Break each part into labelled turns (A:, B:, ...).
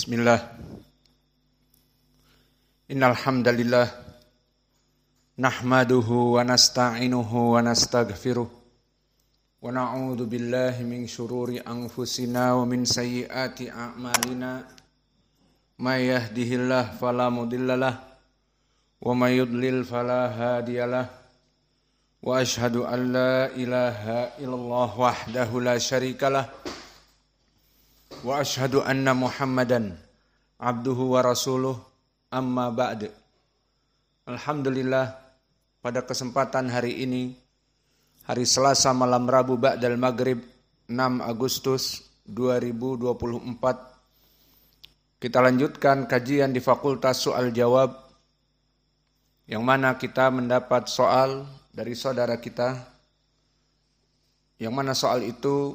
A: Bismillah. Innal hamdalillah nahmaduhu wa nasta'inuhu billahi min shururi anfusina min sayyiati a'malina may yahdihillah fala mudhillalah wa wa ashhadu an la illallah wahdahu sharikalah anna muhammadan abduhu wa rasuluh amma ba'd. Alhamdulillah pada kesempatan hari ini hari Selasa malam Rabu Ba'dal Maghrib 6 Agustus 2024 kita lanjutkan kajian di Fakultas Soal Jawab yang mana kita mendapat soal dari saudara kita yang mana soal itu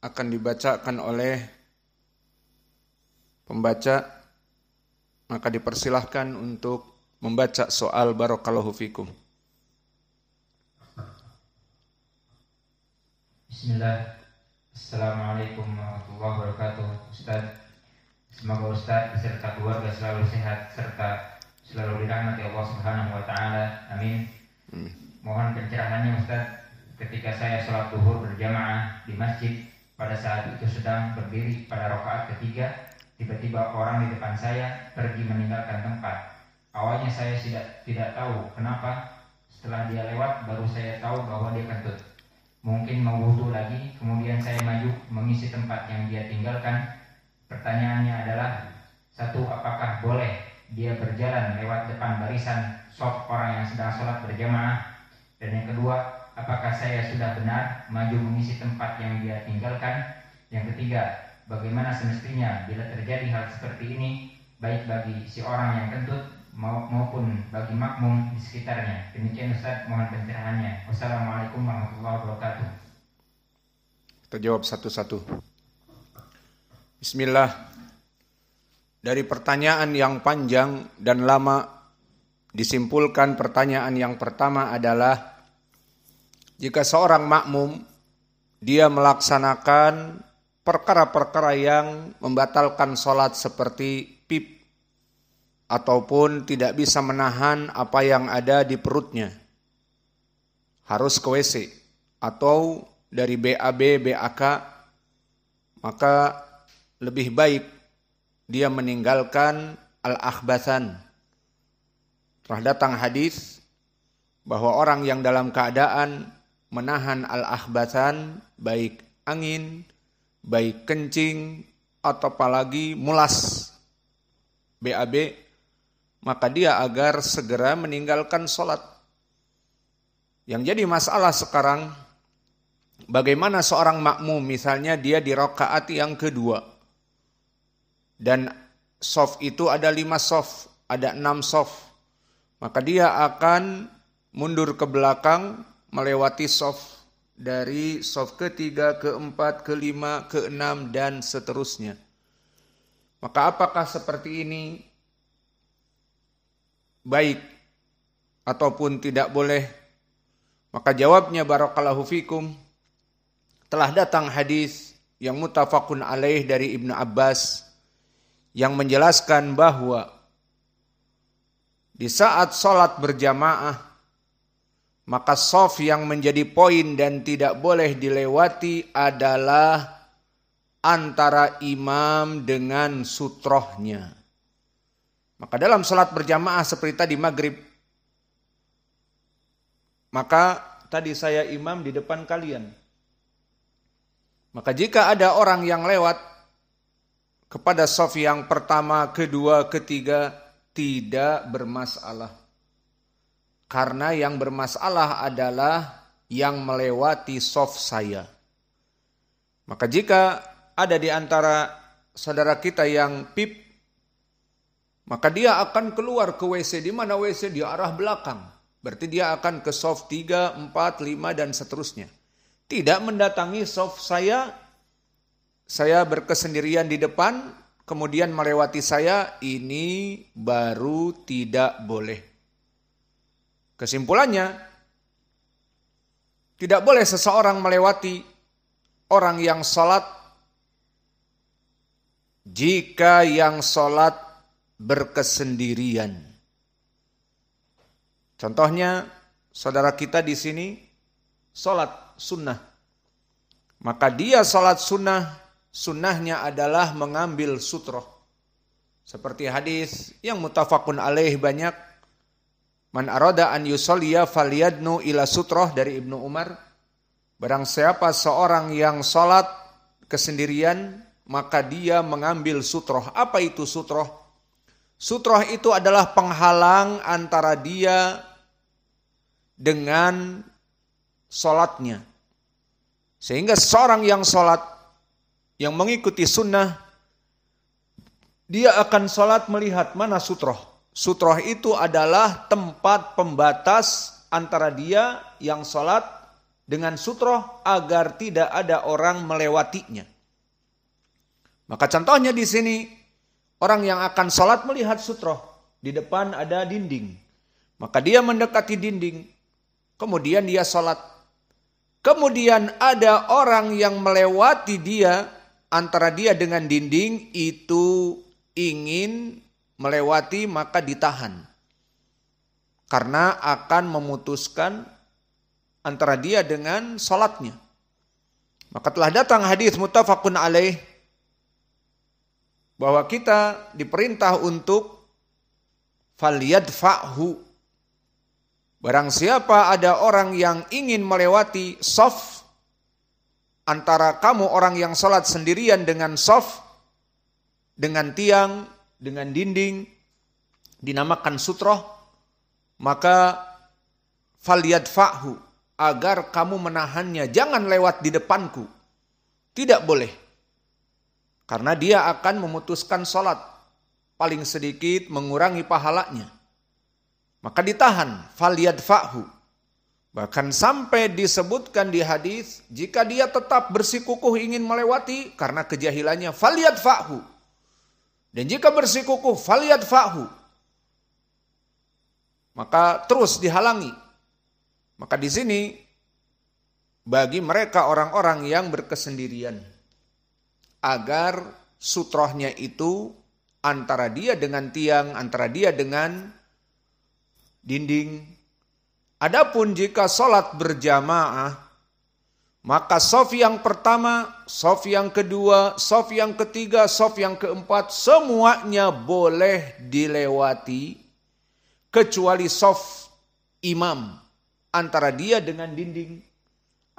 A: akan dibacakan oleh pembaca maka dipersilahkan untuk membaca soal barokallahu fikum.
B: Bismillah. Assalamualaikum warahmatullahi wabarakatuh. Ustaz, semoga Ustaz beserta keluarga selalu sehat serta selalu dirahmati Allah Subhanahu wa taala. Amin. Amin. Mohon pencerahannya Ustaz ketika saya sholat duhur berjamaah di masjid pada saat itu sedang berdiri pada rakaat ketiga Tiba-tiba orang di depan saya pergi meninggalkan tempat. Awalnya saya tidak tidak tahu kenapa. Setelah dia lewat, baru saya tahu bahwa dia kentut. Mungkin mau wudhu lagi, kemudian saya maju mengisi tempat yang dia tinggalkan. Pertanyaannya adalah, satu, apakah boleh dia berjalan lewat depan barisan sop orang yang sedang sholat berjamaah? Dan yang kedua, apakah saya sudah benar maju mengisi tempat yang dia tinggalkan? Yang ketiga, bagaimana semestinya bila terjadi hal seperti ini baik bagi si orang yang kentut maupun bagi makmum di sekitarnya. Demikian Ustaz mohon pencerahannya. Wassalamualaikum warahmatullahi wabarakatuh.
A: Kita jawab satu-satu. Bismillah. Dari pertanyaan yang panjang dan lama disimpulkan pertanyaan yang pertama adalah jika seorang makmum dia melaksanakan perkara-perkara yang membatalkan sholat seperti pip ataupun tidak bisa menahan apa yang ada di perutnya. Harus ke WC atau dari BAB, BAK, maka lebih baik dia meninggalkan al akhbasan Telah datang hadis bahwa orang yang dalam keadaan menahan al akhbasan baik angin, baik kencing atau apalagi mulas BAB maka dia agar segera meninggalkan sholat. Yang jadi masalah sekarang bagaimana seorang makmum misalnya dia di rokaat yang kedua dan soft itu ada lima soft, ada enam soft. Maka dia akan mundur ke belakang melewati soft dari soft ketiga, keempat, kelima, keenam, dan seterusnya. Maka apakah seperti ini baik ataupun tidak boleh? Maka jawabnya barakallahu fikum telah datang hadis yang mutafakun alaih dari Ibnu Abbas yang menjelaskan bahwa di saat sholat berjamaah maka sof yang menjadi poin dan tidak boleh dilewati adalah antara imam dengan sutrohnya. Maka dalam sholat berjamaah seperti tadi maghrib, maka tadi saya imam di depan kalian. Maka jika ada orang yang lewat kepada sof yang pertama, kedua, ketiga, tidak bermasalah. Karena yang bermasalah adalah yang melewati soft saya. Maka jika ada di antara saudara kita yang pip, maka dia akan keluar ke WC. Di mana WC? Di arah belakang. Berarti dia akan ke soft 3, 4, 5, dan seterusnya. Tidak mendatangi soft saya, saya berkesendirian di depan, kemudian melewati saya, ini baru tidak boleh. Kesimpulannya, tidak boleh seseorang melewati orang yang sholat jika yang sholat berkesendirian. Contohnya, saudara kita di sini sholat sunnah. Maka dia sholat sunnah, sunnahnya adalah mengambil sutroh. Seperti hadis yang mutafakun alaih banyak Man arada an yusolliya Faliadnu ila sutroh dari Ibnu Umar. Barang siapa seorang yang sholat kesendirian, maka dia mengambil sutroh. Apa itu sutroh? Sutroh itu adalah penghalang antara dia dengan sholatnya. Sehingga seorang yang sholat, yang mengikuti sunnah, dia akan sholat melihat mana sutroh Sutroh itu adalah tempat pembatas antara dia yang sholat dengan sutroh agar tidak ada orang melewatinya. Maka contohnya di sini orang yang akan sholat melihat sutroh di depan ada dinding, maka dia mendekati dinding, kemudian dia sholat. Kemudian ada orang yang melewati dia antara dia dengan dinding itu ingin melewati maka ditahan. Karena akan memutuskan antara dia dengan sholatnya. Maka telah datang hadis mutafakun alaih bahwa kita diperintah untuk fahu Barang siapa ada orang yang ingin melewati sof antara kamu orang yang sholat sendirian dengan sof dengan tiang dengan dinding dinamakan sutroh, maka fahu agar kamu menahannya, jangan lewat di depanku. Tidak boleh. Karena dia akan memutuskan sholat, paling sedikit mengurangi pahalanya. Maka ditahan, fahu. Bahkan sampai disebutkan di hadis, jika dia tetap bersikukuh ingin melewati karena kejahilannya, fahu dan jika bersikukuh faliyad fahu, maka terus dihalangi. Maka di sini bagi mereka orang-orang yang berkesendirian agar sutrohnya itu antara dia dengan tiang, antara dia dengan dinding. Adapun jika sholat berjamaah, maka sof yang pertama, sof yang kedua, sof yang ketiga, sof yang keempat, semuanya boleh dilewati kecuali sof imam antara dia dengan dinding,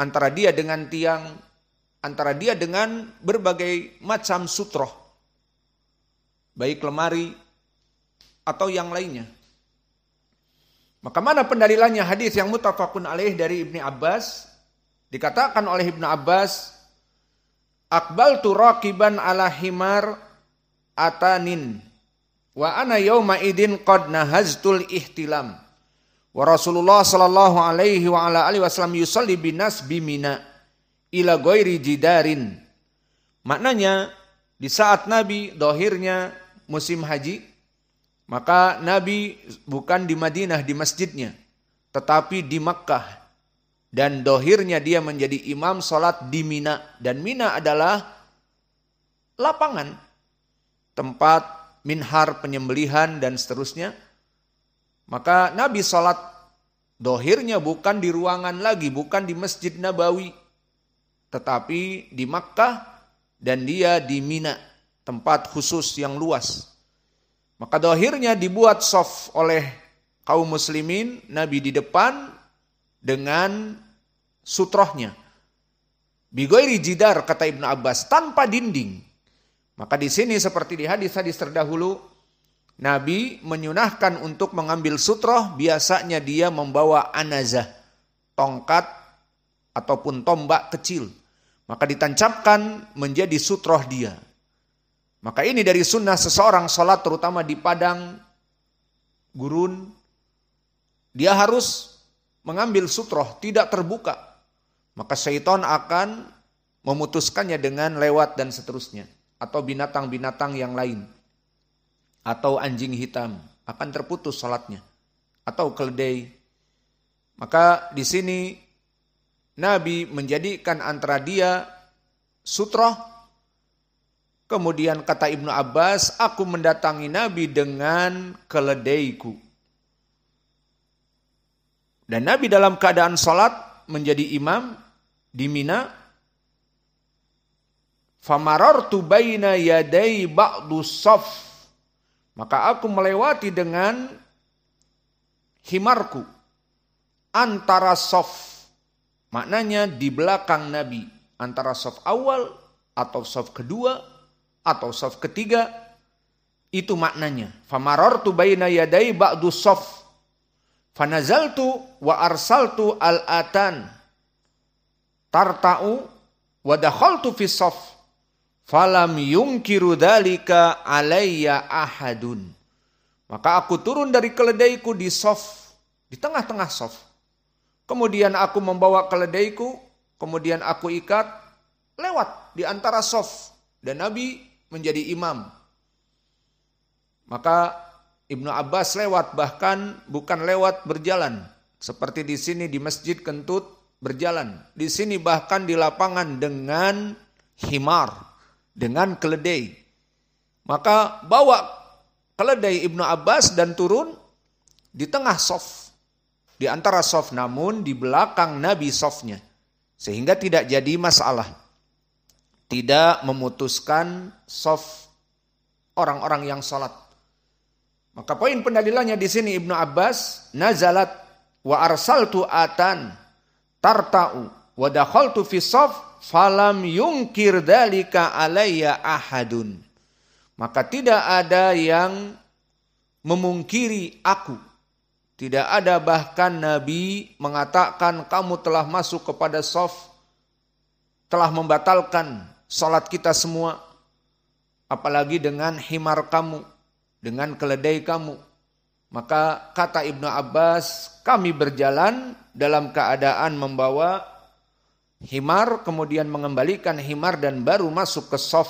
A: antara dia dengan tiang, antara dia dengan berbagai macam sutroh, baik lemari atau yang lainnya. Maka mana pendalilannya hadis yang mutafakun alaih dari Ibni Abbas Dikatakan oleh Ibnu Abbas, Akbal tu rakiban ala himar atanin. Wa ana yawma idin qad nahaztul ihtilam. Wa Rasulullah sallallahu alaihi wa ala alihi wasallam yusalli binas bimina ila ghairi jidarin. Maknanya di saat Nabi dohirnya musim haji, maka Nabi bukan di Madinah di masjidnya, tetapi di Makkah dan dohirnya dia menjadi imam sholat di Mina. Dan Mina adalah lapangan, tempat minhar penyembelihan dan seterusnya. Maka Nabi sholat dohirnya bukan di ruangan lagi, bukan di Masjid Nabawi. Tetapi di Makkah dan dia di Mina, tempat khusus yang luas. Maka dohirnya dibuat soft oleh kaum muslimin, Nabi di depan, dengan sutrohnya. Bigoiri jidar kata Ibnu Abbas tanpa dinding. Maka di sini seperti di hadis-hadis terdahulu Nabi menyunahkan untuk mengambil sutroh biasanya dia membawa anazah, tongkat ataupun tombak kecil. Maka ditancapkan menjadi sutroh dia. Maka ini dari sunnah seseorang sholat terutama di padang, gurun, dia harus mengambil sutroh tidak terbuka, maka syaiton akan memutuskannya dengan lewat dan seterusnya. Atau binatang-binatang yang lain. Atau anjing hitam akan terputus sholatnya. Atau keledai. Maka di sini Nabi menjadikan antara dia sutroh Kemudian kata Ibnu Abbas, aku mendatangi Nabi dengan keledaiku. Dan Nabi dalam keadaan salat menjadi imam di Mina. Famarartu baina yadai ba'du saf. Maka aku melewati dengan himarku antara saf. Maknanya di belakang Nabi. Antara saf awal atau saf kedua atau saf ketiga. Itu maknanya. Famarartu baina yadai ba'du saf Fanazaltu wa arsaltu al-atan tarta'u wa dakhaltu fi saf falam yungkiru dalika alayya ahadun. Maka aku turun dari keledaiku di sof, di tengah-tengah sof. Kemudian aku membawa keledaiku, kemudian aku ikat, lewat di antara sof. Dan Nabi menjadi imam. Maka Ibnu Abbas lewat bahkan bukan lewat berjalan. Seperti di sini di masjid kentut berjalan. Di sini bahkan di lapangan dengan himar, dengan keledai. Maka bawa keledai Ibnu Abbas dan turun di tengah sof. Di antara sof namun di belakang Nabi sofnya. Sehingga tidak jadi masalah. Tidak memutuskan sof orang-orang yang sholat maka poin pendalilannya di sini Ibnu Abbas, nazalat wa arsaltu atan tarta'u wa dakhaltu fi saf falam yungkir dalika alayya ahadun. Maka tidak ada yang memungkiri aku. Tidak ada bahkan Nabi mengatakan kamu telah masuk kepada saf telah membatalkan salat kita semua, apalagi dengan himar kamu dengan keledai kamu. Maka kata Ibnu Abbas, kami berjalan dalam keadaan membawa himar, kemudian mengembalikan himar dan baru masuk ke sof.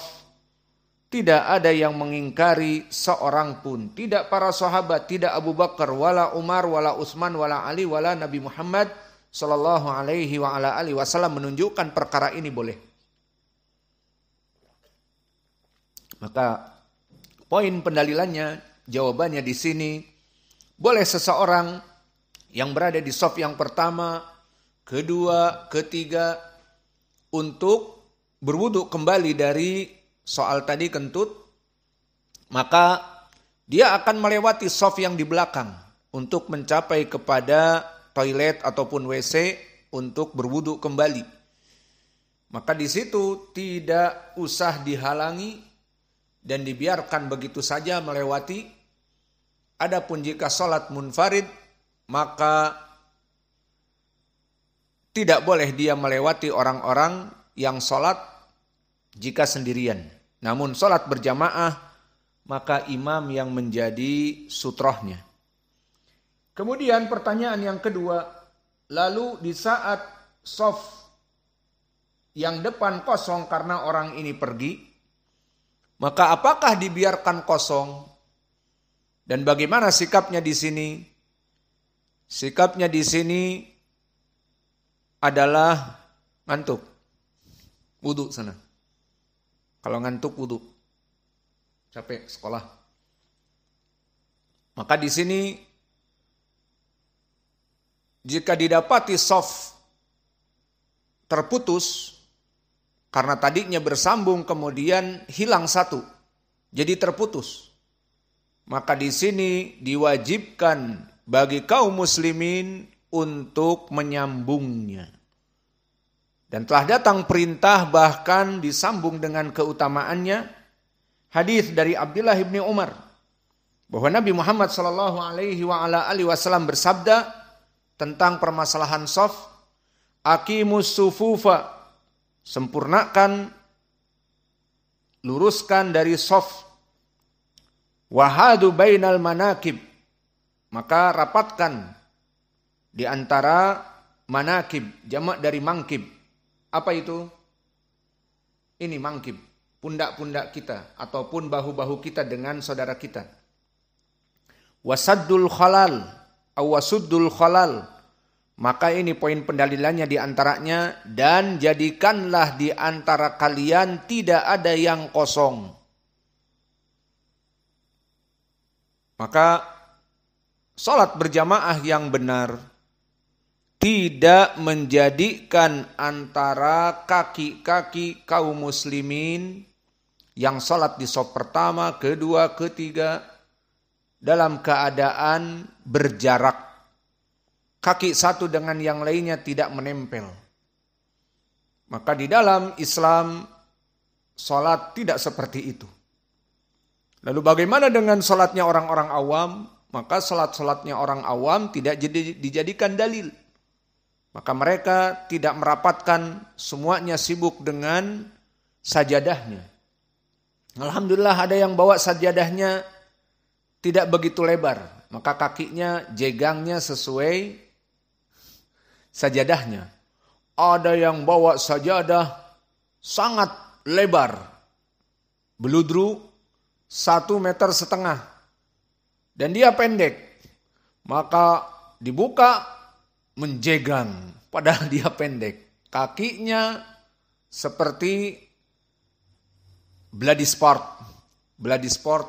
A: Tidak ada yang mengingkari seorang pun. Tidak para sahabat, tidak Abu Bakar, wala Umar, wala Utsman, wala Ali, wala Nabi Muhammad Shallallahu alaihi wa ala alihi wasallam menunjukkan perkara ini boleh. Maka Poin pendalilannya, jawabannya di sini. Boleh seseorang yang berada di soft yang pertama, kedua, ketiga, untuk berwudhu kembali dari soal tadi kentut, maka dia akan melewati soft yang di belakang untuk mencapai kepada toilet ataupun WC untuk berwudhu kembali. Maka di situ tidak usah dihalangi dan dibiarkan begitu saja melewati. Adapun jika sholat munfarid, maka tidak boleh dia melewati orang-orang yang sholat jika sendirian. Namun sholat berjamaah, maka imam yang menjadi sutrohnya. Kemudian pertanyaan yang kedua, lalu di saat soft yang depan kosong karena orang ini pergi, maka apakah dibiarkan kosong? Dan bagaimana sikapnya di sini? Sikapnya di sini adalah ngantuk. Wudhu sana. Kalau ngantuk wudhu. Capek sekolah. Maka di sini jika didapati soft terputus, karena tadinya bersambung kemudian hilang satu. Jadi terputus. Maka di sini diwajibkan bagi kaum muslimin untuk menyambungnya. Dan telah datang perintah bahkan disambung dengan keutamaannya hadis dari Abdullah bin Umar bahwa Nabi Muhammad sallallahu alaihi wasallam bersabda tentang permasalahan saf aqimus sufufa sempurnakan, luruskan dari sof. Wahadu bainal manakib. Maka rapatkan di antara manakib, jamak dari mangkib. Apa itu? Ini mangkib, pundak-pundak kita ataupun bahu-bahu kita dengan saudara kita. Wasaddul khalal, awasuddul khalal maka ini poin pendalilannya diantaranya dan jadikanlah diantara kalian tidak ada yang kosong. Maka salat berjamaah yang benar tidak menjadikan antara kaki-kaki kaum muslimin yang salat di sop pertama, kedua, ketiga dalam keadaan berjarak kaki satu dengan yang lainnya tidak menempel. Maka di dalam Islam salat tidak seperti itu. Lalu bagaimana dengan salatnya orang-orang awam? Maka salat-salatnya orang awam tidak dijadikan dalil. Maka mereka tidak merapatkan semuanya sibuk dengan sajadahnya. Alhamdulillah ada yang bawa sajadahnya tidak begitu lebar. Maka kakinya, jegangnya sesuai sajadahnya. Ada yang bawa sajadah sangat lebar. Beludru satu meter setengah. Dan dia pendek. Maka dibuka menjegang. Padahal dia pendek. Kakinya seperti bloody sport. Bloody sport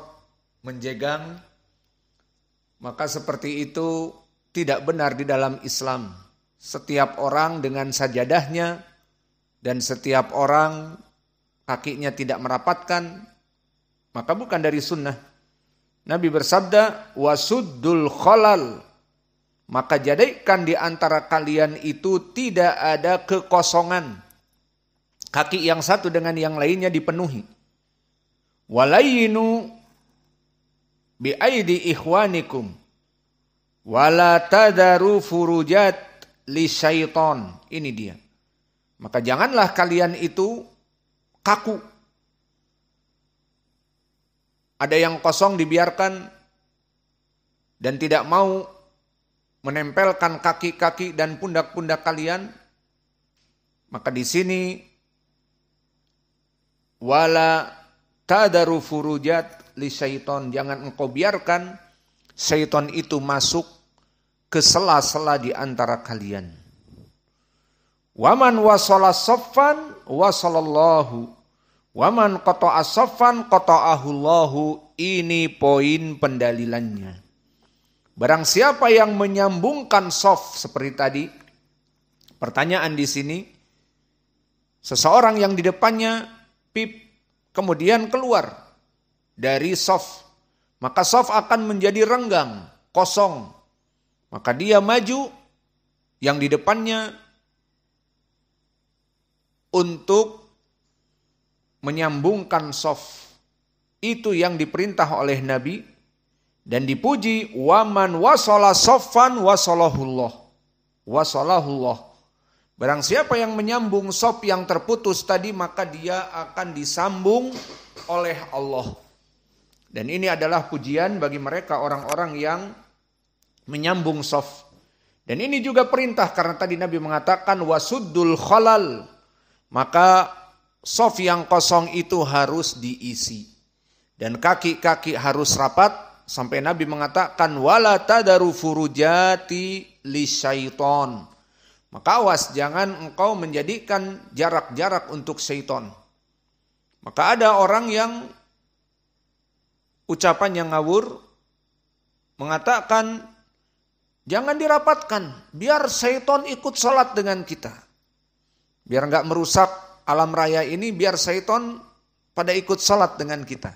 A: menjegang. Maka seperti itu tidak benar di dalam Islam setiap orang dengan sajadahnya dan setiap orang kakinya tidak merapatkan, maka bukan dari sunnah. Nabi bersabda, wasuddul kholal, maka jadikan di antara kalian itu tidak ada kekosongan. Kaki yang satu dengan yang lainnya dipenuhi. Walayinu bi'aidi ikhwanikum, wala tadaru furujat li syaiton. Ini dia. Maka janganlah kalian itu kaku. Ada yang kosong dibiarkan dan tidak mau menempelkan kaki-kaki dan pundak-pundak kalian. Maka di sini wala tadaru furujat li syaiton. Jangan engkau biarkan syaiton itu masuk ke sela-sela di antara kalian. Waman wasala soffan wasalallahu. Waman koto'a soffan kota'ahullahu. Ini poin pendalilannya. Barang siapa yang menyambungkan sof seperti tadi, pertanyaan di sini, seseorang yang di depannya pip kemudian keluar dari sof, maka sof akan menjadi renggang, kosong, maka dia maju yang di depannya untuk menyambungkan sof. Itu yang diperintah oleh Nabi dan dipuji waman wasola sofan wasolahullah. Wasolahullah. Barang siapa yang menyambung sop yang terputus tadi maka dia akan disambung oleh Allah. Dan ini adalah pujian bagi mereka orang-orang yang menyambung soft. Dan ini juga perintah karena tadi Nabi mengatakan wasudul khalal. Maka soft yang kosong itu harus diisi. Dan kaki-kaki harus rapat sampai Nabi mengatakan wala tadaru furujati li syaiton. Maka awas jangan engkau menjadikan jarak-jarak untuk syaiton. Maka ada orang yang ucapan yang ngawur mengatakan Jangan dirapatkan, biar syaiton ikut sholat dengan kita. Biar nggak merusak alam raya ini, biar syaiton pada ikut sholat dengan kita.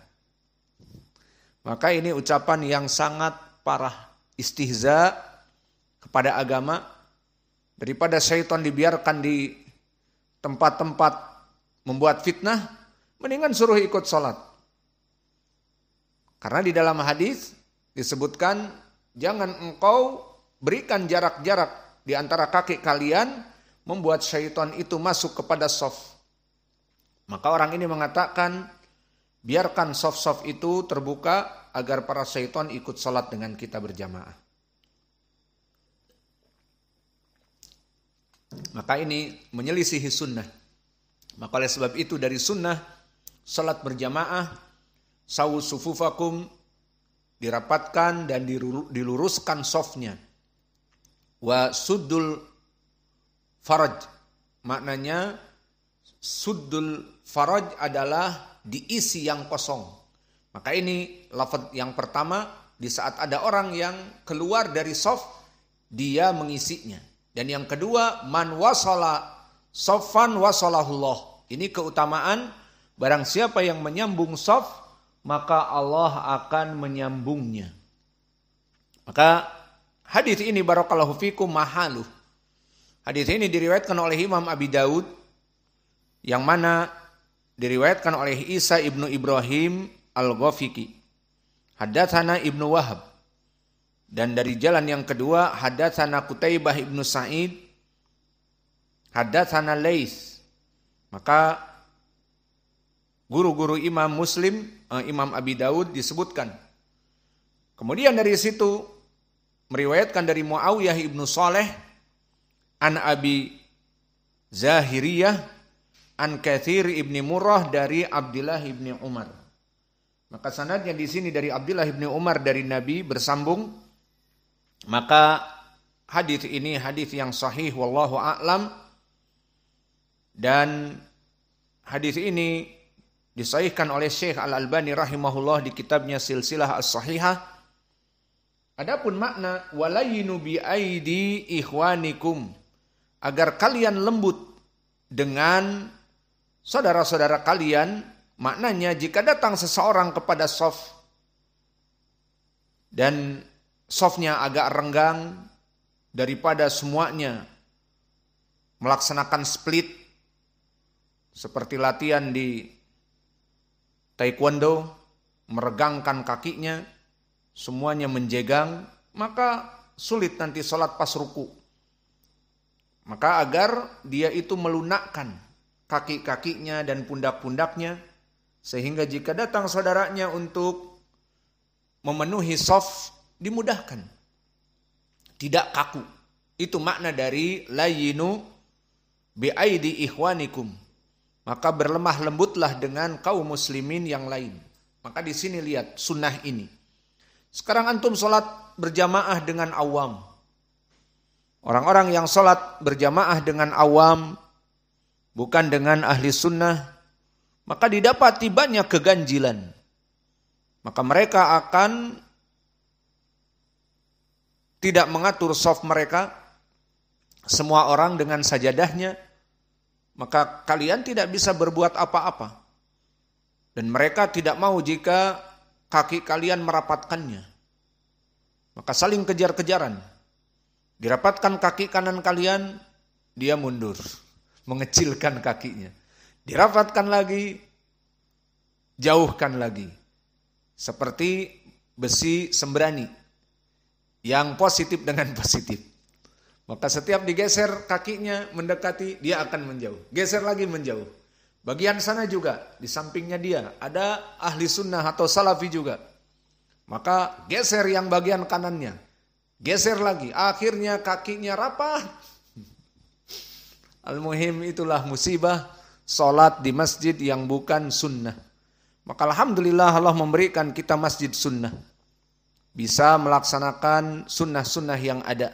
A: Maka ini ucapan yang sangat parah istihza kepada agama daripada syaitan dibiarkan di tempat-tempat membuat fitnah mendingan suruh ikut sholat karena di dalam hadis disebutkan jangan engkau berikan jarak-jarak di antara kaki kalian membuat syaitan itu masuk kepada sof. Maka orang ini mengatakan, biarkan sof-sof itu terbuka agar para syaitan ikut sholat dengan kita berjamaah. Maka ini menyelisihi sunnah. Maka oleh sebab itu dari sunnah, sholat berjamaah, sawu sufufakum, dirapatkan dan diluruskan sofnya wa suddul faraj. Maknanya suddul faraj adalah diisi yang kosong. Maka ini lafaz yang pertama di saat ada orang yang keluar dari sof dia mengisinya. Dan yang kedua man wasala sofan wasalahullah. Ini keutamaan barang siapa yang menyambung sof maka Allah akan menyambungnya. Maka Hadis ini barakallahu fikum mahalu. Hadis ini diriwayatkan oleh Imam Abi Daud yang mana diriwayatkan oleh Isa ibnu Ibrahim al ghafiqi Hadatsana ibnu Wahab. Dan dari jalan yang kedua hadatsana Kutaibah ibnu Sa'id. Hadatsana Lais. Maka guru-guru Imam Muslim, eh, Imam Abi Daud disebutkan. Kemudian dari situ meriwayatkan dari Muawiyah ibnu Saleh an Abi Zahiriyah an Kathir ibni Murrah dari Abdullah ibni Umar. Maka sanadnya di sini dari Abdullah ibni Umar dari Nabi bersambung. Maka hadis ini hadis yang sahih wallahu a'lam dan hadis ini disahihkan oleh Syekh Al Albani rahimahullah di kitabnya Silsilah As Sahihah Adapun makna walayinu bi aidi ikhwanikum agar kalian lembut dengan saudara-saudara kalian maknanya jika datang seseorang kepada sof dan sofnya agak renggang daripada semuanya melaksanakan split seperti latihan di taekwondo meregangkan kakinya semuanya menjegang, maka sulit nanti sholat pas ruku. Maka agar dia itu melunakkan kaki-kakinya dan pundak-pundaknya, sehingga jika datang saudaranya untuk memenuhi soft, dimudahkan. Tidak kaku. Itu makna dari layinu bi'aidi ikhwanikum. Maka berlemah lembutlah dengan kaum muslimin yang lain. Maka di sini lihat sunnah ini. Sekarang antum sholat berjamaah dengan awam. Orang-orang yang sholat berjamaah dengan awam, bukan dengan ahli sunnah, maka didapat banyak keganjilan. Maka mereka akan tidak mengatur soft mereka, semua orang dengan sajadahnya, maka kalian tidak bisa berbuat apa-apa. Dan mereka tidak mau jika kaki kalian merapatkannya. Maka saling kejar-kejaran. Dirapatkan kaki kanan kalian, dia mundur, mengecilkan kakinya. Dirapatkan lagi, jauhkan lagi. Seperti besi sembrani yang positif dengan positif. Maka setiap digeser kakinya mendekati, dia akan menjauh. Geser lagi menjauh Bagian sana juga, di sampingnya dia, ada ahli sunnah atau salafi juga. Maka geser yang bagian kanannya. Geser lagi, akhirnya kakinya rapat. Al-Muhim itulah musibah solat di masjid yang bukan sunnah. Maka Alhamdulillah Allah memberikan kita masjid sunnah. Bisa melaksanakan sunnah-sunnah yang ada.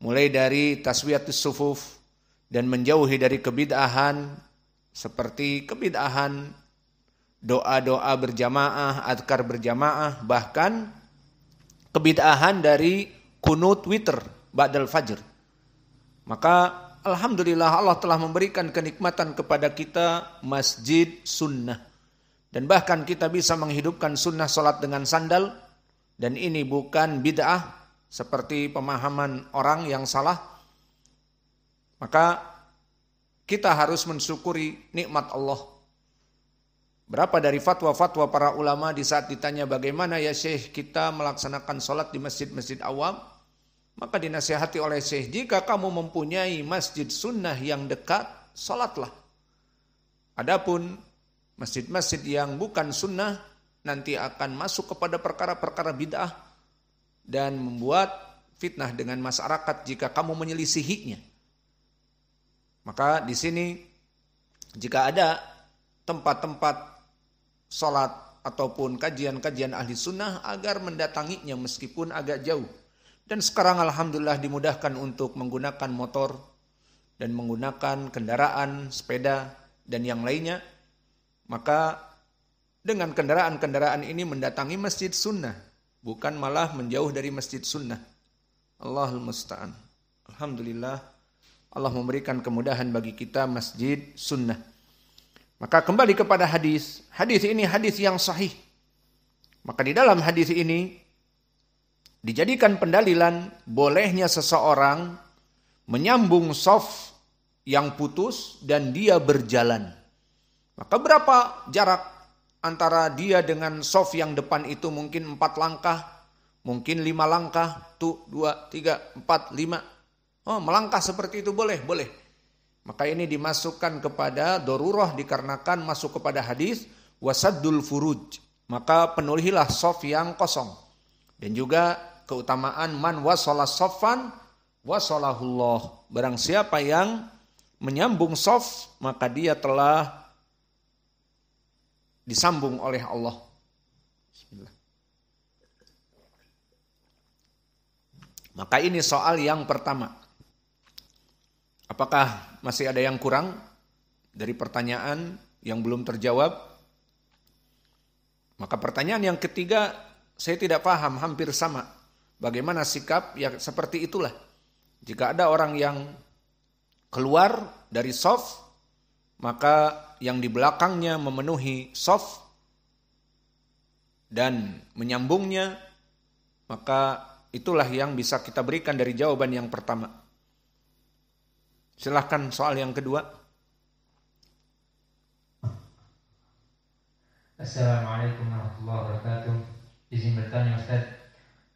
A: Mulai dari taswiyatus sufuf dan menjauhi dari kebid'ahan, seperti kebidahan, doa-doa berjamaah, adkar berjamaah, bahkan kebidahan dari kunut witer, ba'dal fajr. Maka Alhamdulillah Allah telah memberikan kenikmatan kepada kita masjid sunnah. Dan bahkan kita bisa menghidupkan sunnah sholat dengan sandal. Dan ini bukan bid'ah seperti pemahaman orang yang salah. Maka kita harus mensyukuri nikmat Allah. Berapa dari fatwa-fatwa para ulama di saat ditanya bagaimana ya Syekh kita melaksanakan sholat di masjid-masjid awam? Maka dinasihati oleh Syekh, jika kamu mempunyai masjid sunnah yang dekat, sholatlah. Adapun masjid-masjid yang bukan sunnah nanti akan masuk kepada perkara-perkara bid'ah dan membuat fitnah dengan masyarakat jika kamu menyelisihinya. Maka di sini jika ada tempat-tempat sholat ataupun kajian-kajian ahli sunnah agar mendatanginya meskipun agak jauh. Dan sekarang Alhamdulillah dimudahkan untuk menggunakan motor dan menggunakan kendaraan, sepeda, dan yang lainnya. Maka dengan kendaraan-kendaraan ini mendatangi masjid sunnah, bukan malah menjauh dari masjid sunnah. Allahul Musta'an. Alhamdulillah Allah memberikan kemudahan bagi kita masjid sunnah. Maka kembali kepada hadis. Hadis ini hadis yang sahih. Maka di dalam hadis ini dijadikan pendalilan bolehnya seseorang menyambung sof yang putus dan dia berjalan. Maka berapa jarak antara dia dengan sof yang depan itu mungkin empat langkah, mungkin lima langkah, tuh dua, tiga, empat, lima, Oh, melangkah seperti itu boleh, boleh. Maka ini dimasukkan kepada doruroh dikarenakan masuk kepada hadis wasadul furuj. Maka penuhilah sof yang kosong. Dan juga keutamaan man wasola sofan wasolahullah. Barang siapa yang menyambung sof maka dia telah disambung oleh Allah. Maka ini soal yang pertama. Apakah masih ada yang kurang dari pertanyaan yang belum terjawab? Maka pertanyaan yang ketiga saya tidak paham hampir sama. Bagaimana sikap yang seperti itulah. Jika ada orang yang keluar dari soft, maka yang di belakangnya memenuhi soft dan menyambungnya, maka itulah yang bisa kita berikan dari jawaban yang pertama. Silahkan soal yang kedua.
B: Assalamualaikum warahmatullahi wabarakatuh. Izin bertanya Ustaz,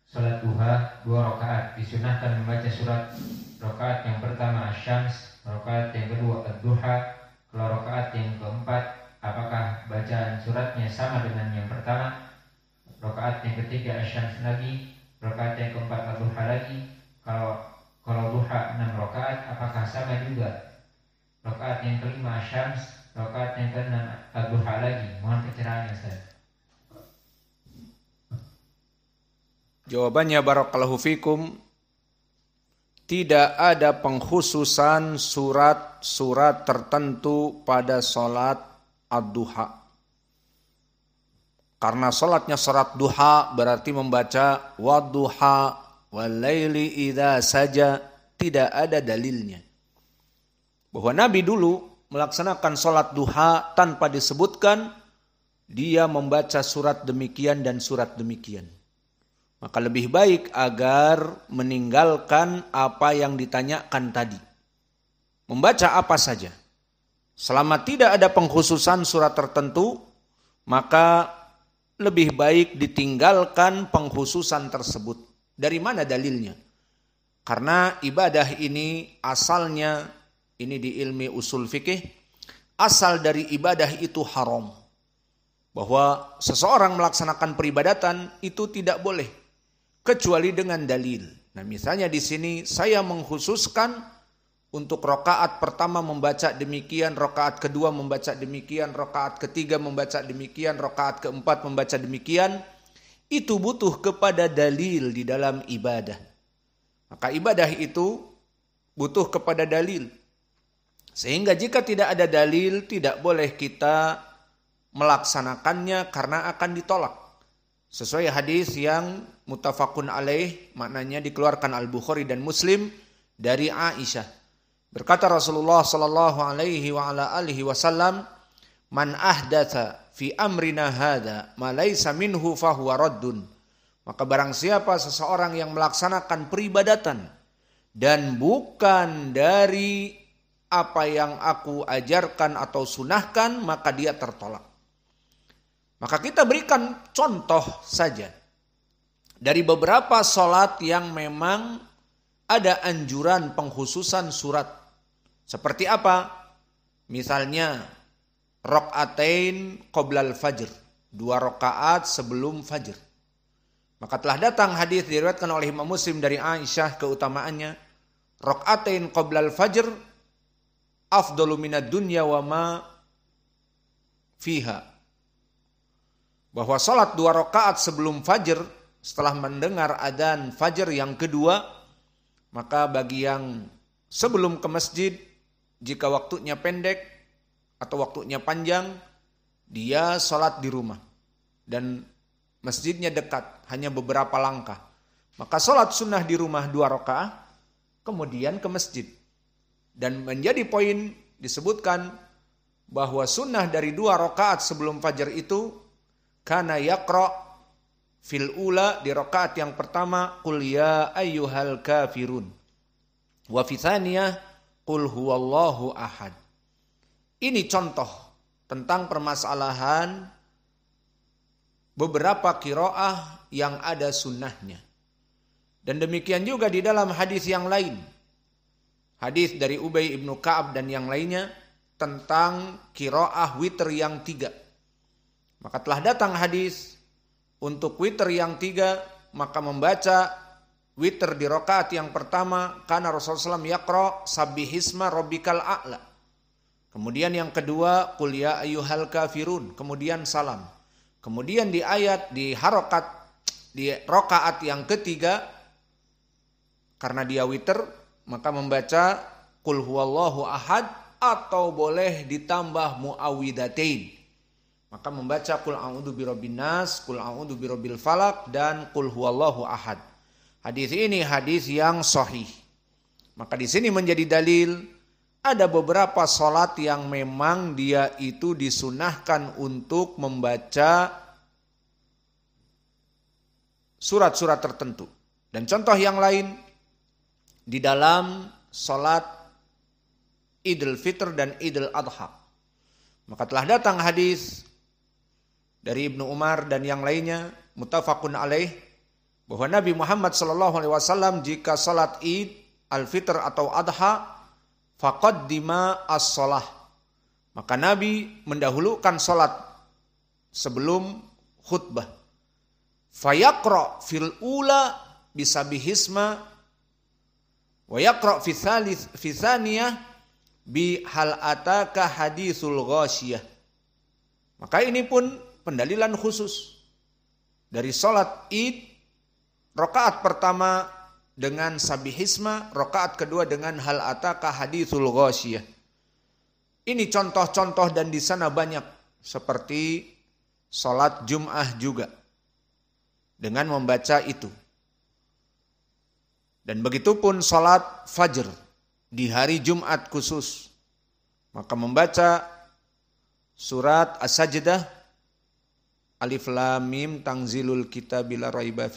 B: sholat duha dua rakaat disunahkan membaca surat rakaat yang pertama syams, rakaat yang kedua ad-duha, kalau rakaat yang keempat apakah bacaan suratnya sama dengan yang pertama? Rakaat yang ketiga syams lagi, rakaat yang keempat ad-duha lagi. Kalau kalau duha 6 rakaat apakah sama juga? Rakaat yang kelima syams, rakaat yang keenam duha lagi. Mohon pencerahannya Ustaz.
A: Jawabannya barakallahu fikum tidak ada pengkhususan surat-surat tertentu pada sholat ad-duha. Karena sholatnya sholat duha berarti membaca wad-duha walaili idha saja tidak ada dalilnya. Bahwa Nabi dulu melaksanakan sholat duha tanpa disebutkan dia membaca surat demikian dan surat demikian. Maka lebih baik agar meninggalkan apa yang ditanyakan tadi. Membaca apa saja. Selama tidak ada pengkhususan surat tertentu, maka lebih baik ditinggalkan pengkhususan tersebut. Dari mana dalilnya? Karena ibadah ini asalnya ini di ilmi usul fikih asal dari ibadah itu haram. Bahwa seseorang melaksanakan peribadatan itu tidak boleh kecuali dengan dalil. Nah, misalnya di sini saya mengkhususkan untuk rokaat pertama membaca demikian, rokaat kedua membaca demikian, rokaat ketiga membaca demikian, rokaat keempat membaca demikian itu butuh kepada dalil di dalam ibadah. Maka ibadah itu butuh kepada dalil. Sehingga jika tidak ada dalil, tidak boleh kita melaksanakannya karena akan ditolak. Sesuai hadis yang mutafakun alaih, maknanya dikeluarkan Al-Bukhari dan Muslim dari Aisyah. Berkata Rasulullah sallallahu alaihi wasallam, "Man ahdatha fi amrina hadha ma laisa minhu fahuwa raddun. Maka barang siapa seseorang yang melaksanakan peribadatan dan bukan dari apa yang aku ajarkan atau sunahkan maka dia tertolak. Maka kita berikan contoh saja dari beberapa sholat yang memang ada anjuran penghususan surat. Seperti apa? Misalnya Rokatain qoblal fajr dua rokaat sebelum fajr maka telah datang hadis diriwayatkan oleh Imam Muslim dari Aisyah keutamaannya Rokatain qoblal fajr afdalu minad dunya wa ma fiha bahwa salat dua rokaat sebelum Fajar setelah mendengar adzan fajar yang kedua maka bagi yang sebelum ke masjid jika waktunya pendek atau waktunya panjang, dia sholat di rumah. Dan masjidnya dekat, hanya beberapa langkah. Maka sholat sunnah di rumah dua roka, kemudian ke masjid. Dan menjadi poin disebutkan bahwa sunnah dari dua rakaat sebelum fajar itu karena yakro fil ula di rakaat yang pertama kul ya ayyuhal kafirun wa fi huwallahu ahad ini contoh tentang permasalahan beberapa kiroah yang ada sunnahnya. Dan demikian juga di dalam hadis yang lain. Hadis dari Ubay ibnu Kaab dan yang lainnya tentang kiroah witer yang tiga. Maka telah datang hadis untuk witer yang tiga maka membaca witer di rokaat yang pertama karena Rasulullah SAW yakro sabihisma robikal a'la Kemudian yang kedua, kul ya ayyuhal kafirun, kemudian salam. Kemudian di ayat di harokat di rokaat yang ketiga karena dia witer maka membaca kul huwallahu ahad atau boleh ditambah muawidatain. Maka membaca kul a'udzu birabbin nas, qul a'udzu birabbil falak dan kul huwallahu ahad. Hadis ini hadis yang sahih. Maka di sini menjadi dalil ada beberapa sholat yang memang dia itu disunahkan untuk membaca surat-surat tertentu. Dan contoh yang lain, di dalam sholat Idul Fitr dan Idul Adha. Maka telah datang hadis dari Ibnu Umar dan yang lainnya, mutafakun alaih, bahwa Nabi Muhammad SAW jika sholat Id, Al-Fitr atau Adha, Fakot dima as salah Maka Nabi mendahulukan sholat sebelum khutbah. Fayakro fil ula bisabihisma wa yaqra fi thalith fi thaniyah bi hal ataka hadithul ghasiyah. Maka ini pun pendalilan khusus dari salat Id rakaat pertama dengan sabihisma, rokaat kedua dengan hal ataka hadithul ghasiyah. Ini contoh-contoh dan di sana banyak seperti salat Jum'ah juga dengan membaca itu. Dan begitu pun salat fajr di hari Jumat khusus. Maka membaca surat As-Sajdah Alif Lam Mim Tangzilul Kitabil Raiba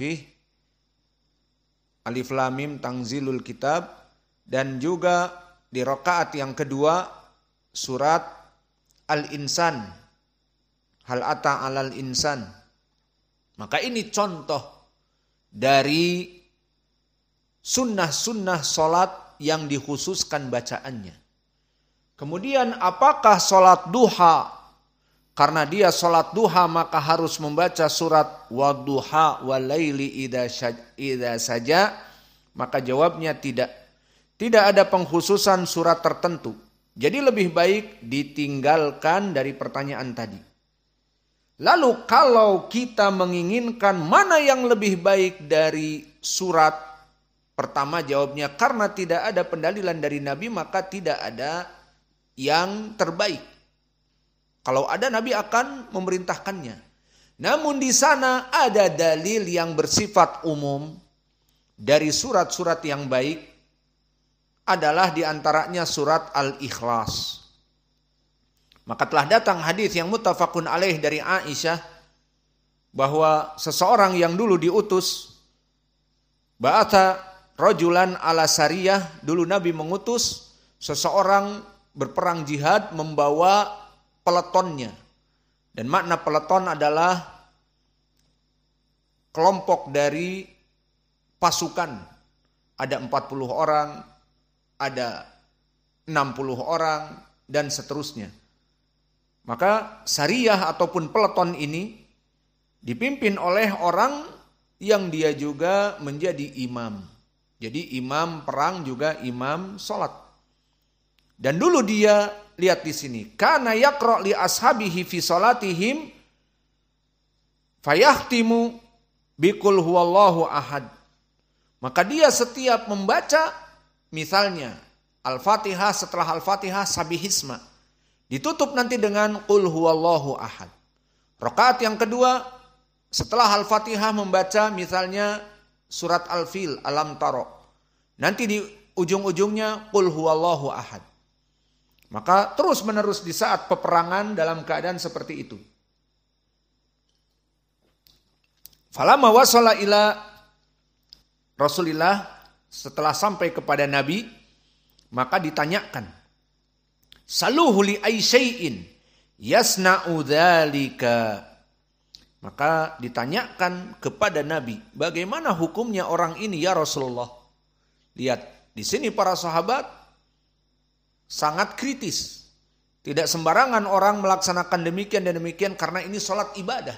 A: Alif lamim Tangzilul Kitab dan juga di rokaat yang kedua surat Al-Insan Hal ata alal insan maka ini contoh dari sunnah-sunnah solat yang dikhususkan bacaannya. Kemudian apakah solat duha karena dia sholat duha maka harus membaca surat waduha walaili ida, ida saja. Maka jawabnya tidak. Tidak ada penghususan surat tertentu. Jadi lebih baik ditinggalkan dari pertanyaan tadi. Lalu kalau kita menginginkan mana yang lebih baik dari surat pertama jawabnya karena tidak ada pendalilan dari Nabi maka tidak ada yang terbaik. Kalau ada Nabi akan memerintahkannya. Namun di sana ada dalil yang bersifat umum dari surat-surat yang baik adalah diantaranya surat Al-Ikhlas. Maka telah datang hadis yang mutafakun alaih dari Aisyah bahwa seseorang yang dulu diutus ba'atha rojulan ala syariah dulu Nabi mengutus seseorang berperang jihad membawa peletonnya. Dan makna peleton adalah kelompok dari pasukan. Ada 40 orang, ada 60 orang, dan seterusnya. Maka syariah ataupun peleton ini dipimpin oleh orang yang dia juga menjadi imam. Jadi imam perang juga imam sholat. Dan dulu dia lihat di sini, karena yakro li ashabihi fi salatihim fayahtimu bikul huwallahu ahad. Maka dia setiap membaca misalnya Al-Fatihah setelah Al-Fatihah sabihisma. Ditutup nanti dengan qul huwallahu ahad. Rakaat yang kedua setelah Al-Fatihah membaca misalnya surat Al-Fil alam taro. Nanti di ujung-ujungnya qul huwallahu ahad. Maka terus menerus di saat peperangan dalam keadaan seperti itu. Falamma wasala ila Rasulillah setelah sampai kepada Nabi maka ditanyakan Saluhu li aisyai'in yasna'u dzalika maka ditanyakan kepada Nabi bagaimana hukumnya orang ini ya Rasulullah lihat di sini para sahabat sangat kritis. Tidak sembarangan orang melaksanakan demikian dan demikian karena ini sholat ibadah.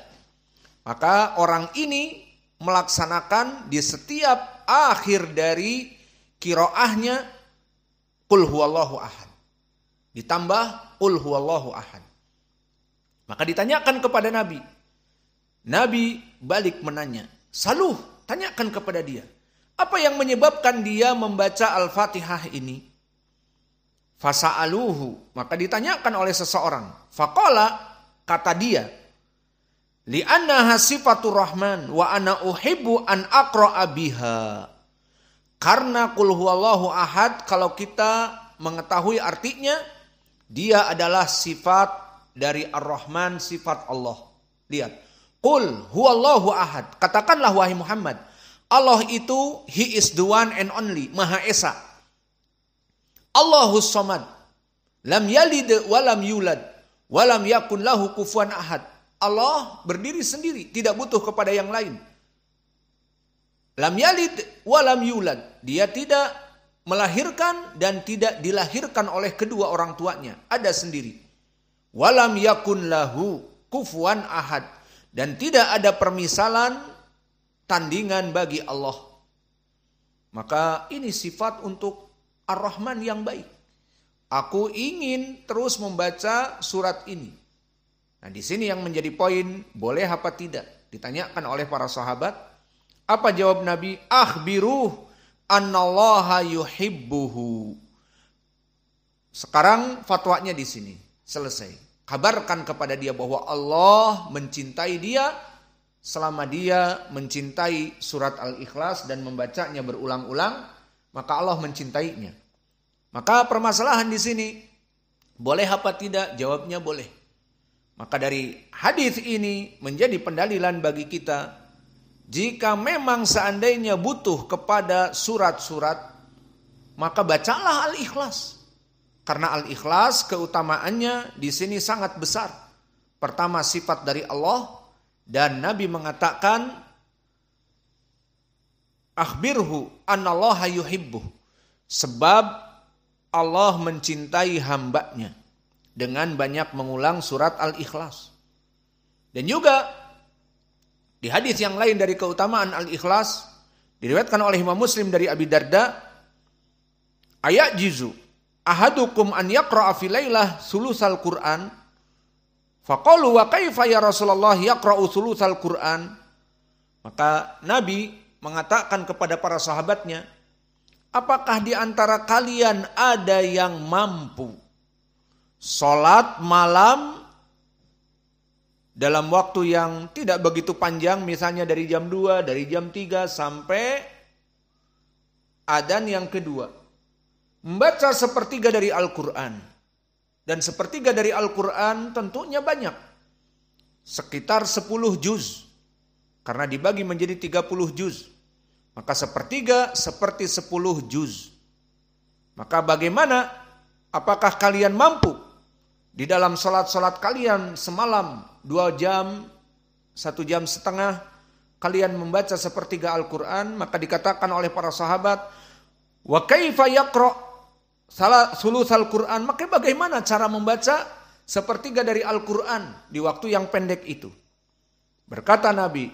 A: Maka orang ini melaksanakan di setiap akhir dari kiroahnya kul huwallahu ahad. Ditambah kul huwallahu ahad. Maka ditanyakan kepada Nabi. Nabi balik menanya. Saluh, tanyakan kepada dia. Apa yang menyebabkan dia membaca Al-Fatihah ini? Fasa'aluhu. Maka ditanyakan oleh seseorang. Fakola kata dia. Li'annaha sifatur rahman wa ana uhibbu an akro abiha Karena kulhu allahu ahad kalau kita mengetahui artinya dia adalah sifat dari Ar-Rahman sifat Allah. Lihat. kulhu allahu ahad. Katakanlah wahai Muhammad. Allah itu he is the one and only, Maha Esa. Allahus samad. Lam yalid wa lam yulad wa yakun lahu kufuwan ahad. Allah berdiri sendiri, tidak butuh kepada yang lain. Lam yalid wa lam yulad. Dia tidak melahirkan dan tidak dilahirkan oleh kedua orang tuanya. Ada sendiri. Walam yakun lahu kufuan ahad. Dan tidak ada permisalan tandingan bagi Allah. Maka ini sifat untuk Ar-Rahman yang baik. Aku ingin terus membaca surat ini. Nah, di sini yang menjadi poin, boleh apa tidak? Ditanyakan oleh para sahabat, apa jawab Nabi? Akhbiruh annallaha yuhibbuhu. Sekarang fatwanya di sini, selesai. Kabarkan kepada dia bahwa Allah mencintai dia selama dia mencintai surat Al-Ikhlas dan membacanya berulang-ulang maka Allah mencintainya. Maka permasalahan di sini boleh apa tidak? Jawabnya boleh. Maka dari hadis ini menjadi pendalilan bagi kita jika memang seandainya butuh kepada surat-surat maka bacalah al-ikhlas. Karena al-ikhlas keutamaannya di sini sangat besar. Pertama sifat dari Allah dan Nabi mengatakan akhbirhu annallaha yuhibbuh. Sebab Allah mencintai hambanya dengan banyak mengulang surat Al-Ikhlas. Dan juga di hadis yang lain dari keutamaan Al-Ikhlas diriwayatkan oleh Imam Muslim dari Abi Darda ayat jizu ahadukum an yaqra'a fi lailah sulusal Qur'an faqalu wa kaifa ya Rasulullah yaqra'u sulusal Qur'an maka Nabi mengatakan kepada para sahabatnya, "Apakah di antara kalian ada yang mampu sholat malam dalam waktu yang tidak begitu panjang, misalnya dari jam 2, dari jam 3 sampai adan yang kedua?" Membaca sepertiga dari Al-Quran. Dan sepertiga dari Al-Quran tentunya banyak. Sekitar 10 juz. Karena dibagi menjadi 30 juz. Maka sepertiga seperti sepuluh juz. Maka bagaimana? Apakah kalian mampu di dalam sholat-sholat kalian semalam dua jam, satu jam setengah, kalian membaca sepertiga Al-Quran, maka dikatakan oleh para sahabat, wa kaifa yakro salah sulus Al-Quran, maka bagaimana cara membaca sepertiga dari Al-Quran di waktu yang pendek itu? Berkata Nabi,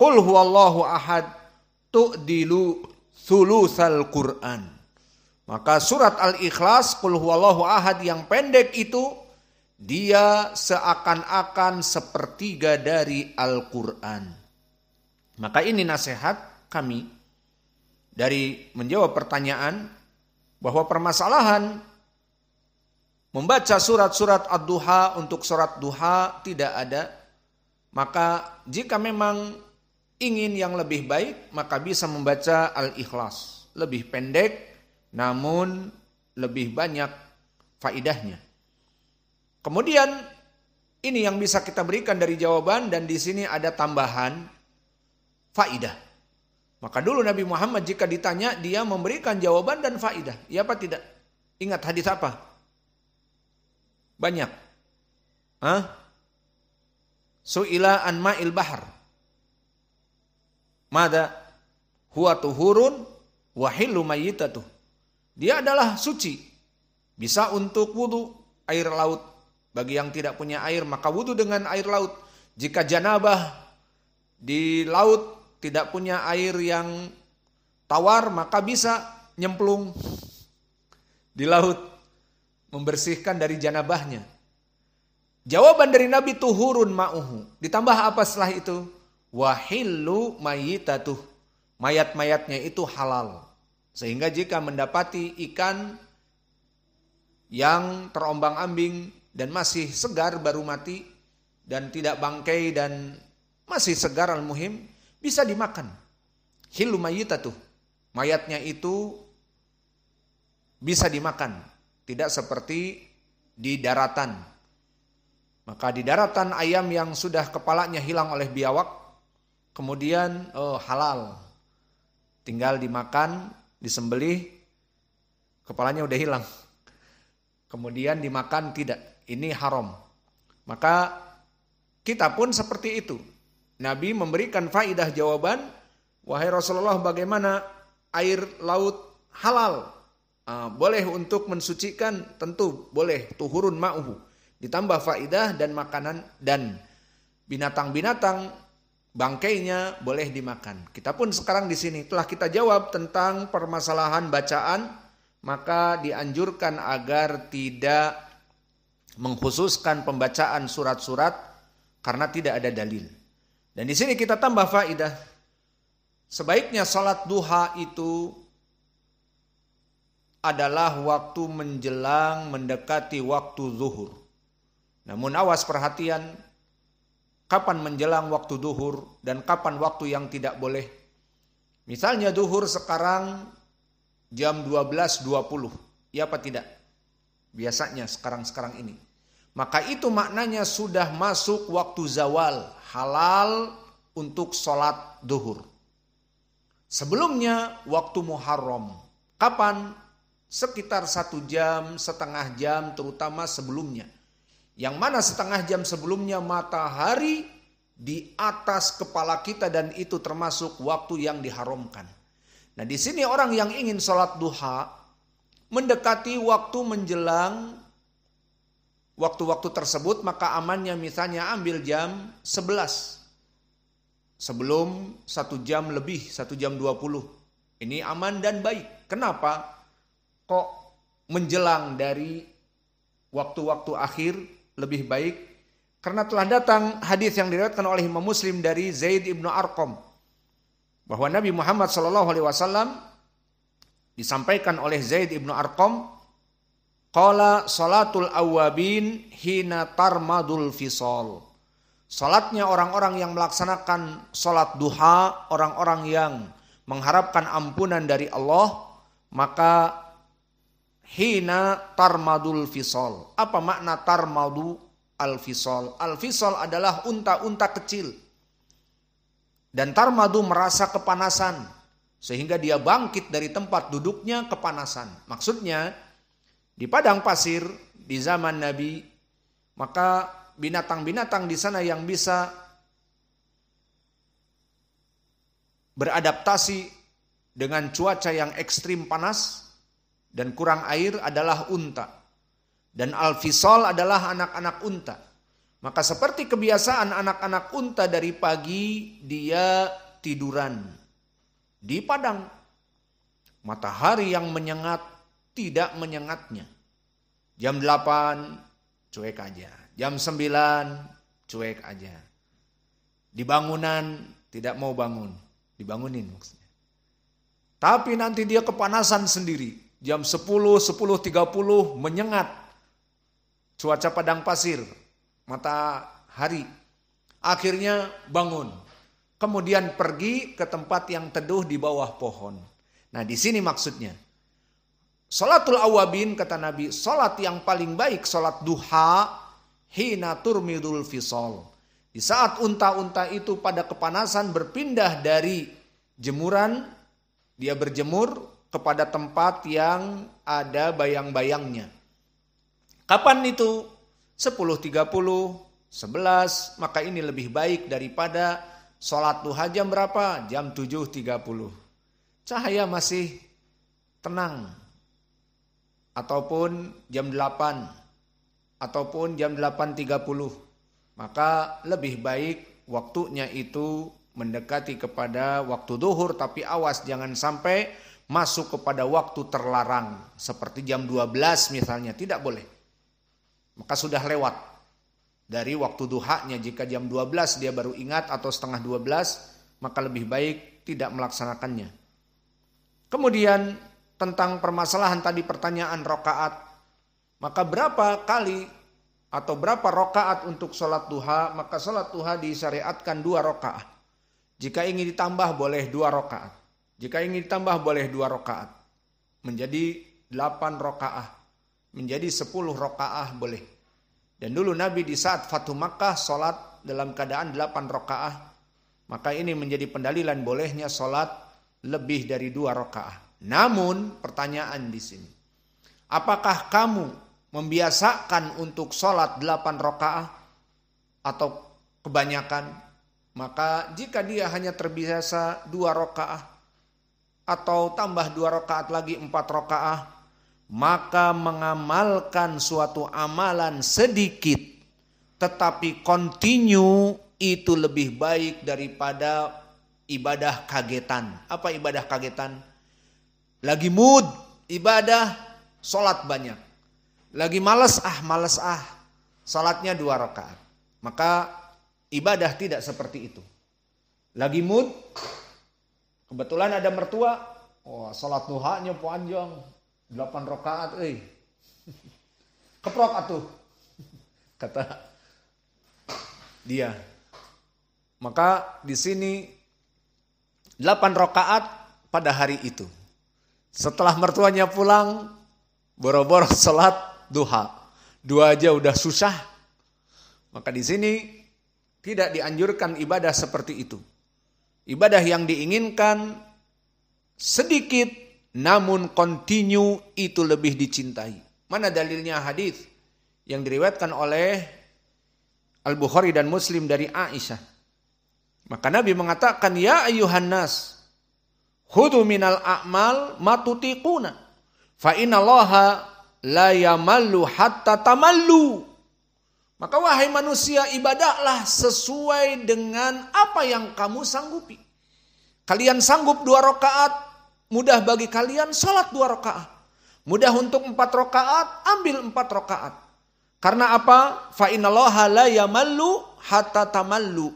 A: Qul huwallahu ahad, tu'dilu sulusal Qur'an. Maka surat Al-Ikhlas kul huwallahu ahad yang pendek itu dia seakan-akan sepertiga dari Al-Qur'an. Maka ini nasihat kami dari menjawab pertanyaan bahwa permasalahan membaca surat-surat ad-duha untuk surat duha tidak ada maka jika memang ingin yang lebih baik, maka bisa membaca Al-Ikhlas. Lebih pendek, namun lebih banyak faidahnya. Kemudian, ini yang bisa kita berikan dari jawaban dan di sini ada tambahan faidah. Maka dulu Nabi Muhammad jika ditanya, dia memberikan jawaban dan faidah. Ya apa tidak? Ingat hadis apa? Banyak. Hah? Su'ila an ma'il bahar. Mada huwa tuhurun wahilu hillu Dia adalah suci. Bisa untuk wudu air laut. Bagi yang tidak punya air maka wudu dengan air laut. Jika janabah di laut tidak punya air yang tawar maka bisa nyemplung di laut membersihkan dari janabahnya. Jawaban dari Nabi tuhurun ma'uhu. Ditambah apa setelah itu? wahillu mayitatuh. Mayat-mayatnya itu halal. Sehingga jika mendapati ikan yang terombang-ambing dan masih segar baru mati dan tidak bangkai dan masih segar al-muhim bisa dimakan. Hilu mayitatuh. Mayatnya itu bisa dimakan, tidak seperti di daratan. Maka di daratan ayam yang sudah kepalanya hilang oleh biawak kemudian oh, halal. Tinggal dimakan, disembelih, kepalanya udah hilang. Kemudian dimakan tidak, ini haram. Maka kita pun seperti itu. Nabi memberikan faidah jawaban, wahai Rasulullah bagaimana air laut halal? Ah, boleh untuk mensucikan? Tentu boleh, tuhurun ma'uhu. Ditambah faidah dan makanan dan binatang-binatang bangkainya boleh dimakan. Kita pun sekarang di sini telah kita jawab tentang permasalahan bacaan, maka dianjurkan agar tidak mengkhususkan pembacaan surat-surat karena tidak ada dalil. Dan di sini kita tambah faidah. Sebaiknya salat duha itu adalah waktu menjelang mendekati waktu zuhur. Namun awas perhatian kapan menjelang waktu duhur dan kapan waktu yang tidak boleh. Misalnya duhur sekarang jam 12.20, ya apa tidak? Biasanya sekarang-sekarang ini. Maka itu maknanya sudah masuk waktu zawal, halal untuk sholat duhur. Sebelumnya waktu Muharram. Kapan? Sekitar satu jam, setengah jam terutama sebelumnya yang mana setengah jam sebelumnya matahari di atas kepala kita dan itu termasuk waktu yang diharamkan. Nah di sini orang yang ingin sholat duha mendekati waktu menjelang waktu-waktu tersebut maka amannya misalnya ambil jam 11 sebelum satu jam lebih satu jam 20 ini aman dan baik kenapa kok menjelang dari waktu-waktu akhir lebih baik karena telah datang hadis yang diriwayatkan oleh Imam Muslim dari Zaid ibnu Arkom bahwa Nabi Muhammad Shallallahu Alaihi Wasallam disampaikan oleh Zaid ibnu Arkom, Qala salatul awabin hina tarmadul fisol. Salatnya orang-orang yang melaksanakan salat duha, orang-orang yang mengharapkan ampunan dari Allah, maka hina tarmadul fisol. Apa makna tarmadu al-fisol? Al-fisol adalah unta-unta kecil. Dan tarmadu merasa kepanasan. Sehingga dia bangkit dari tempat duduknya kepanasan. Maksudnya, di padang pasir, di zaman Nabi, maka binatang-binatang di sana yang bisa beradaptasi dengan cuaca yang ekstrim panas, dan kurang air adalah unta. Dan alfisol adalah anak-anak unta. Maka seperti kebiasaan anak-anak unta dari pagi dia tiduran di padang. Matahari yang menyengat tidak menyengatnya. Jam 8 cuek aja. Jam 9 cuek aja. Di bangunan tidak mau bangun. Dibangunin maksudnya. Tapi nanti dia kepanasan sendiri jam 10, 10.30 menyengat cuaca padang pasir, matahari. Akhirnya bangun. Kemudian pergi ke tempat yang teduh di bawah pohon. Nah di sini maksudnya. Salatul awabin kata Nabi, salat yang paling baik salat duha hina turmidul fisol. Di saat unta-unta itu pada kepanasan berpindah dari jemuran, dia berjemur kepada tempat yang ada bayang-bayangnya. Kapan itu? 10.30, 11, maka ini lebih baik daripada sholat duha jam berapa? Jam 7.30. Cahaya masih tenang. Ataupun jam 8, ataupun jam 8.30. Maka lebih baik waktunya itu mendekati kepada waktu duhur, tapi awas jangan sampai masuk kepada waktu terlarang seperti jam 12 misalnya tidak boleh. Maka sudah lewat dari waktu duhanya jika jam 12 dia baru ingat atau setengah 12 maka lebih baik tidak melaksanakannya. Kemudian tentang permasalahan tadi pertanyaan rokaat maka berapa kali atau berapa rokaat untuk sholat duha maka sholat duha disyariatkan dua rokaat. Jika ingin ditambah boleh dua rokaat. Jika ingin ditambah boleh dua rokaat. Menjadi delapan rokaah. Menjadi sepuluh rokaah boleh. Dan dulu Nabi di saat Fatu Makkah sholat dalam keadaan delapan rokaah. Maka ini menjadi pendalilan bolehnya sholat lebih dari dua rokaah. Namun pertanyaan di sini. Apakah kamu membiasakan untuk sholat delapan rokaah atau kebanyakan? Maka jika dia hanya terbiasa dua rokaah atau tambah dua rakaat lagi empat rakaat maka mengamalkan suatu amalan sedikit tetapi kontinu itu lebih baik daripada ibadah kagetan apa ibadah kagetan lagi mood ibadah sholat banyak lagi males ah males ah salatnya dua rakaat maka ibadah tidak seperti itu lagi mood Kebetulan ada mertua, wah oh, salat duhanya panjang, 8 rakaat euy. Eh. Keprok atuh. Kata dia. Maka di sini 8 rakaat pada hari itu. Setelah mertuanya pulang, boro-boro salat duha. Dua aja udah susah. Maka di sini tidak dianjurkan ibadah seperti itu ibadah yang diinginkan sedikit namun kontinu itu lebih dicintai. Mana dalilnya hadis yang diriwayatkan oleh Al-Bukhari dan Muslim dari Aisyah. Maka Nabi mengatakan, "Ya ayuhan nas, khudu minal a'mal matutikuna fa la yamallu hatta tamallu." Maka wahai manusia ibadahlah sesuai dengan apa yang kamu sanggupi. Kalian sanggup dua rakaat, mudah bagi kalian sholat dua rakaat. Mudah untuk empat rakaat, ambil empat rakaat. Karena apa? Fa inallaha la yamallu hatta tamallu.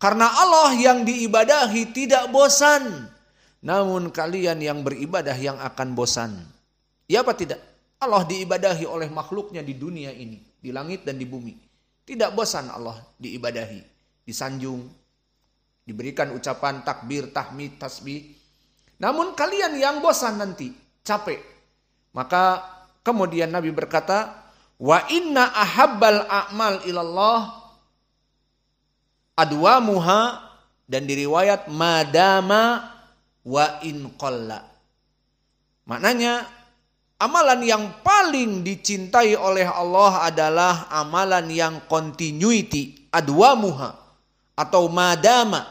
A: Karena Allah yang diibadahi tidak bosan. Namun kalian yang beribadah yang akan bosan. Ya apa tidak? Allah diibadahi oleh makhluknya di dunia ini di langit dan di bumi. Tidak bosan Allah diibadahi, disanjung, diberikan ucapan takbir, tahmid, tasbih. Namun kalian yang bosan nanti, capek. Maka kemudian Nabi berkata, Wa inna ahabbal a'mal ilallah adwa muha dan diriwayat madama wa in qalla. Maknanya Amalan yang paling dicintai oleh Allah adalah amalan yang continuity, adwamuha atau madama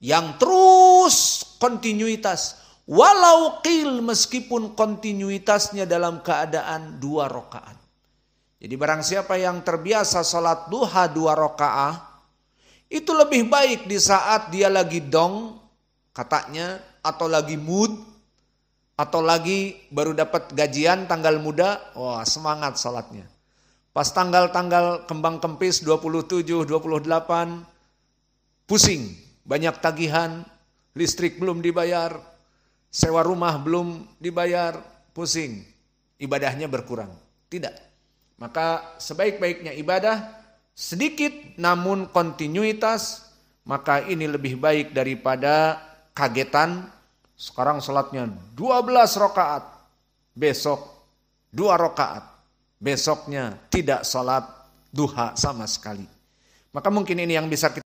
A: yang terus kontinuitas walau kil meskipun kontinuitasnya dalam keadaan dua rokaat Jadi barang siapa yang terbiasa sholat duha dua rokaat, itu lebih baik di saat dia lagi dong katanya atau lagi mood atau lagi baru dapat gajian tanggal muda, wah semangat salatnya. Pas tanggal-tanggal kembang kempis 27, 28, pusing, banyak tagihan, listrik belum dibayar, sewa rumah belum dibayar, pusing, ibadahnya berkurang. Tidak. Maka sebaik-baiknya ibadah sedikit namun kontinuitas, maka ini lebih baik daripada kagetan sekarang sholatnya 12 rokaat. Besok 2 rokaat. Besoknya tidak sholat duha sama sekali. Maka mungkin ini yang bisa kita